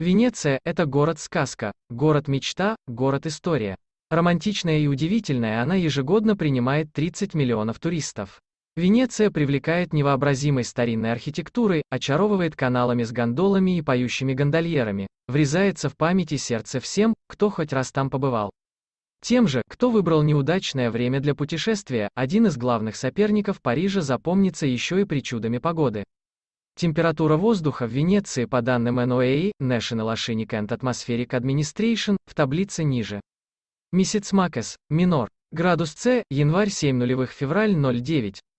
Венеция – это город-сказка, город-мечта, город-история. Романтичная и удивительная, она ежегодно принимает 30 миллионов туристов. Венеция привлекает невообразимой старинной архитектурой, очаровывает каналами с гондолами и поющими гондольерами, врезается в памяти сердце всем, кто хоть раз там побывал. Тем же, кто выбрал неудачное время для путешествия, один из главных соперников Парижа запомнится еще и причудами погоды. Температура воздуха в Венеции по данным NOAA, э National Oceanic and Atmospheric Administration, в таблице ниже. Месяц Макес, минор. Градус С, январь 7 нулевых февраль 09.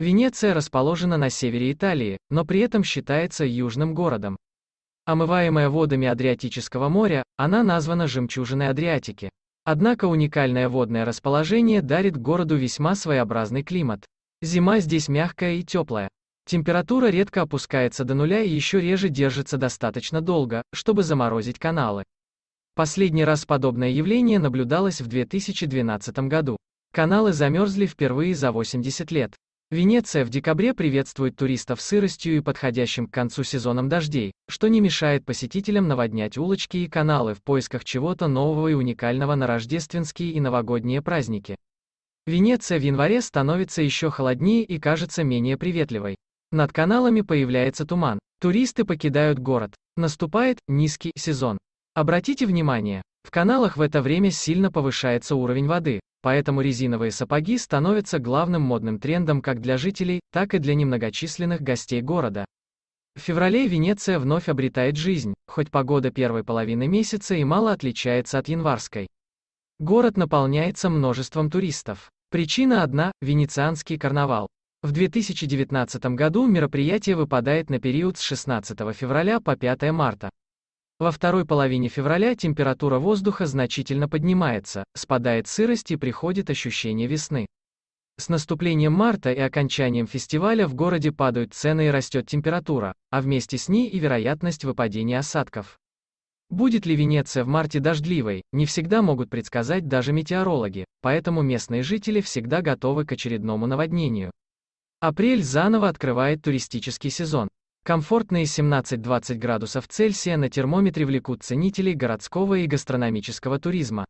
Венеция расположена на севере Италии, но при этом считается южным городом. Омываемая водами Адриатического моря, она названа «жемчужиной Адриатики». Однако уникальное водное расположение дарит городу весьма своеобразный климат. Зима здесь мягкая и теплая. Температура редко опускается до нуля и еще реже держится достаточно долго, чтобы заморозить каналы. Последний раз подобное явление наблюдалось в 2012 году. Каналы замерзли впервые за 80 лет. Венеция в декабре приветствует туристов сыростью и подходящим к концу сезоном дождей, что не мешает посетителям наводнять улочки и каналы в поисках чего-то нового и уникального на рождественские и новогодние праздники. Венеция в январе становится еще холоднее и кажется менее приветливой. Над каналами появляется туман. Туристы покидают город. Наступает низкий сезон. Обратите внимание, в каналах в это время сильно повышается уровень воды, поэтому резиновые сапоги становятся главным модным трендом как для жителей, так и для немногочисленных гостей города. В феврале Венеция вновь обретает жизнь, хоть погода первой половины месяца и мало отличается от январской. Город наполняется множеством туристов. Причина одна – венецианский карнавал. В 2019 году мероприятие выпадает на период с 16 февраля по 5 марта. Во второй половине февраля температура воздуха значительно поднимается, спадает сырость и приходит ощущение весны. С наступлением марта и окончанием фестиваля в городе падают цены и растет температура, а вместе с ней и вероятность выпадения осадков. Будет ли Венеция в марте дождливой, не всегда могут предсказать даже метеорологи, поэтому местные жители всегда готовы к очередному наводнению. Апрель заново открывает туристический сезон. Комфортные 17-20 градусов Цельсия на термометре влекут ценителей городского и гастрономического туризма.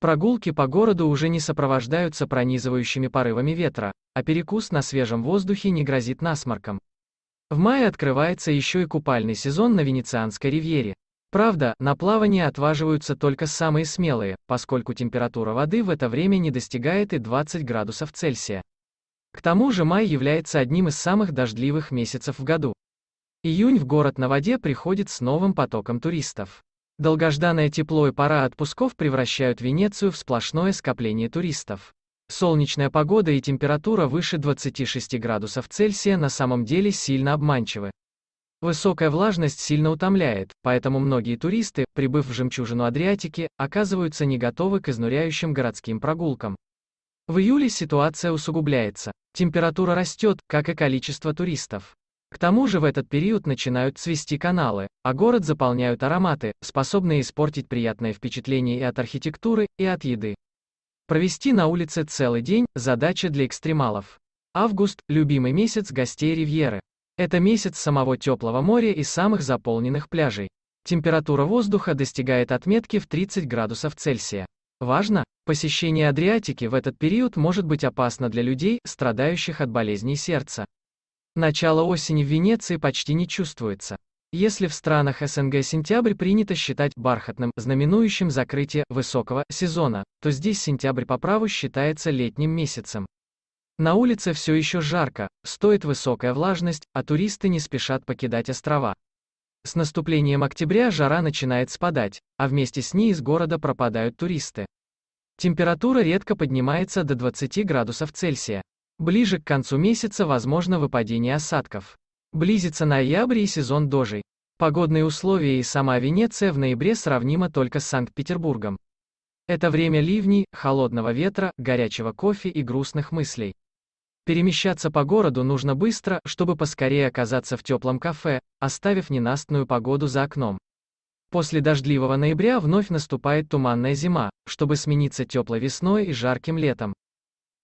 Прогулки по городу уже не сопровождаются пронизывающими порывами ветра, а перекус на свежем воздухе не грозит насморком. В мае открывается еще и купальный сезон на Венецианской ривьере. Правда, на плавание отваживаются только самые смелые, поскольку температура воды в это время не достигает и 20 градусов Цельсия. К тому же май является одним из самых дождливых месяцев в году. Июнь в город на воде приходит с новым потоком туристов. Долгожданное тепло и пора отпусков превращают Венецию в сплошное скопление туристов. Солнечная погода и температура выше 26 градусов Цельсия на самом деле сильно обманчивы. Высокая влажность сильно утомляет, поэтому многие туристы, прибыв в жемчужину Адриатики, оказываются не готовы к изнуряющим городским прогулкам. В июле ситуация усугубляется. Температура растет, как и количество туристов. К тому же в этот период начинают цвести каналы, а город заполняют ароматы, способные испортить приятное впечатление и от архитектуры, и от еды. Провести на улице целый день – задача для экстремалов. Август – любимый месяц гостей Ривьеры. Это месяц самого теплого моря и самых заполненных пляжей. Температура воздуха достигает отметки в 30 градусов Цельсия. Важно, посещение Адриатики в этот период может быть опасно для людей, страдающих от болезней сердца. Начало осени в Венеции почти не чувствуется. Если в странах СНГ сентябрь принято считать бархатным, знаменующим закрытие высокого сезона, то здесь сентябрь по праву считается летним месяцем. На улице все еще жарко, стоит высокая влажность, а туристы не спешат покидать острова. С наступлением октября жара начинает спадать, а вместе с ней из города пропадают туристы. Температура редко поднимается до 20 градусов Цельсия. Ближе к концу месяца возможно выпадение осадков. Близится ноябрь и сезон дожей. Погодные условия и сама Венеция в ноябре сравнима только с Санкт-Петербургом. Это время ливней, холодного ветра, горячего кофе и грустных мыслей. Перемещаться по городу нужно быстро, чтобы поскорее оказаться в теплом кафе, оставив ненастную погоду за окном. После дождливого ноября вновь наступает туманная зима, чтобы смениться теплой весной и жарким летом.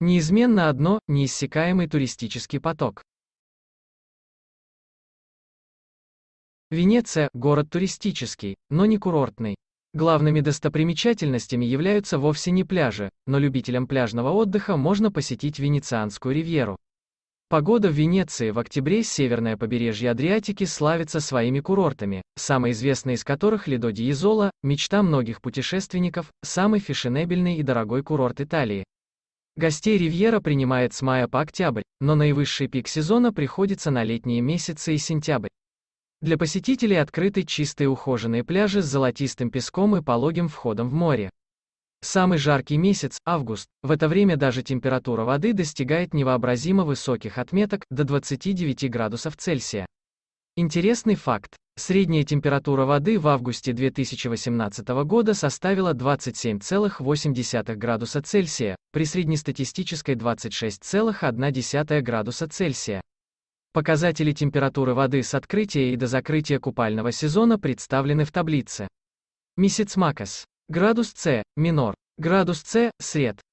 Неизменно одно – неиссякаемый туристический поток. Венеция – город туристический, но не курортный. Главными достопримечательностями являются вовсе не пляжи, но любителям пляжного отдыха можно посетить Венецианскую ривьеру. Погода в Венеции в октябре северное побережье Адриатики славится своими курортами, самый известный из которых Ледо Диизола, мечта многих путешественников, самый фешенебельный и дорогой курорт Италии, Гостей Ривьера принимает с мая по октябрь, но наивысший пик сезона приходится на летние месяцы и сентябрь. Для посетителей открыты чистые ухоженные пляжи с золотистым песком и пологим входом в море. Самый жаркий месяц – август. В это время даже температура воды достигает невообразимо высоких отметок – до 29 градусов Цельсия. Интересный факт. Средняя температура воды в августе 2018 года составила 27,8 градуса Цельсия, при среднестатистической 26,1 градуса Цельсия. Показатели температуры воды с открытия и до закрытия купального сезона представлены в таблице. Месяц Макас. Градус С, минор. Градус С, сред.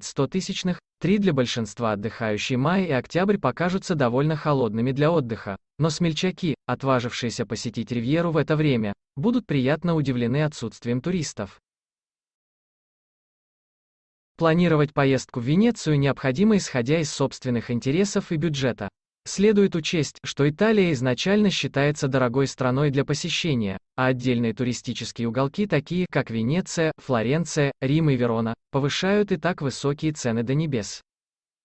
15 тысячных. 3 для большинства отдыхающий май и октябрь покажутся довольно холодными для отдыха, но смельчаки, отважившиеся посетить ривьеру в это время, будут приятно удивлены отсутствием туристов. Планировать поездку в Венецию необходимо исходя из собственных интересов и бюджета. Следует учесть, что Италия изначально считается дорогой страной для посещения, а отдельные туристические уголки такие, как Венеция, Флоренция, Рим и Верона, повышают и так высокие цены до небес.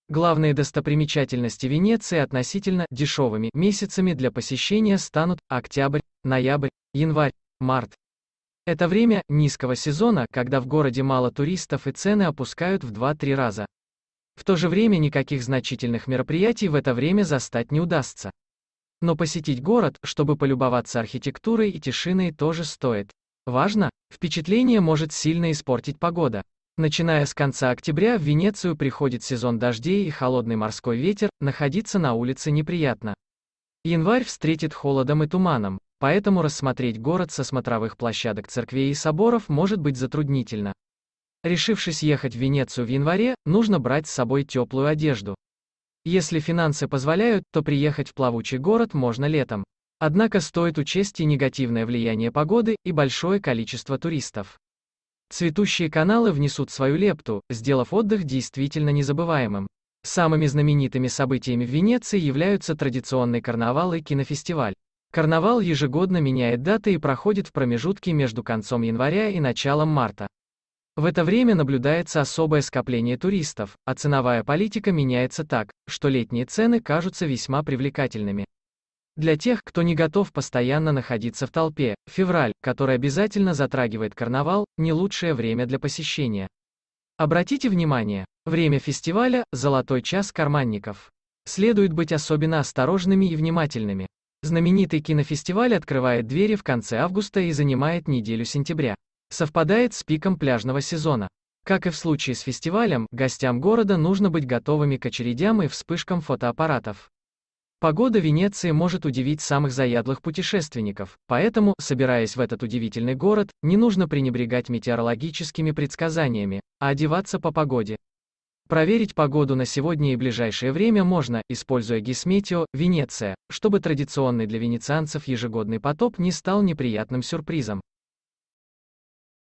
Главные достопримечательности Венеции относительно дешевыми месяцами для посещения станут октябрь, ноябрь, январь, март. Это время низкого сезона, когда в городе мало туристов и цены опускают в 2-3 раза. В то же время никаких значительных мероприятий в это время застать не удастся. Но посетить город, чтобы полюбоваться архитектурой и тишиной тоже стоит. Важно, впечатление может сильно испортить погода. Начиная с конца октября в Венецию приходит сезон дождей и холодный морской ветер, находиться на улице неприятно. Январь встретит холодом и туманом, поэтому рассмотреть город со смотровых площадок церквей и соборов может быть затруднительно. Решившись ехать в Венецию в январе, нужно брать с собой теплую одежду. Если финансы позволяют, то приехать в плавучий город можно летом. Однако стоит учесть и негативное влияние погоды, и большое количество туристов. Цветущие каналы внесут свою лепту, сделав отдых действительно незабываемым. Самыми знаменитыми событиями в Венеции являются традиционный карнавал и кинофестиваль. Карнавал ежегодно меняет даты и проходит в промежутке между концом января и началом марта. В это время наблюдается особое скопление туристов, а ценовая политика меняется так, что летние цены кажутся весьма привлекательными. Для тех, кто не готов постоянно находиться в толпе, февраль, который обязательно затрагивает карнавал, не лучшее время для посещения. Обратите внимание, время фестиваля – золотой час карманников. Следует быть особенно осторожными и внимательными. Знаменитый кинофестиваль открывает двери в конце августа и занимает неделю сентября совпадает с пиком пляжного сезона. Как и в случае с фестивалем, гостям города нужно быть готовыми к очередям и вспышкам фотоаппаратов. Погода Венеции может удивить самых заядлых путешественников, поэтому, собираясь в этот удивительный город, не нужно пренебрегать метеорологическими предсказаниями, а одеваться по погоде. Проверить погоду на сегодня и ближайшее время можно, используя Гисметео, Венеция, чтобы традиционный для венецианцев ежегодный потоп не стал неприятным сюрпризом.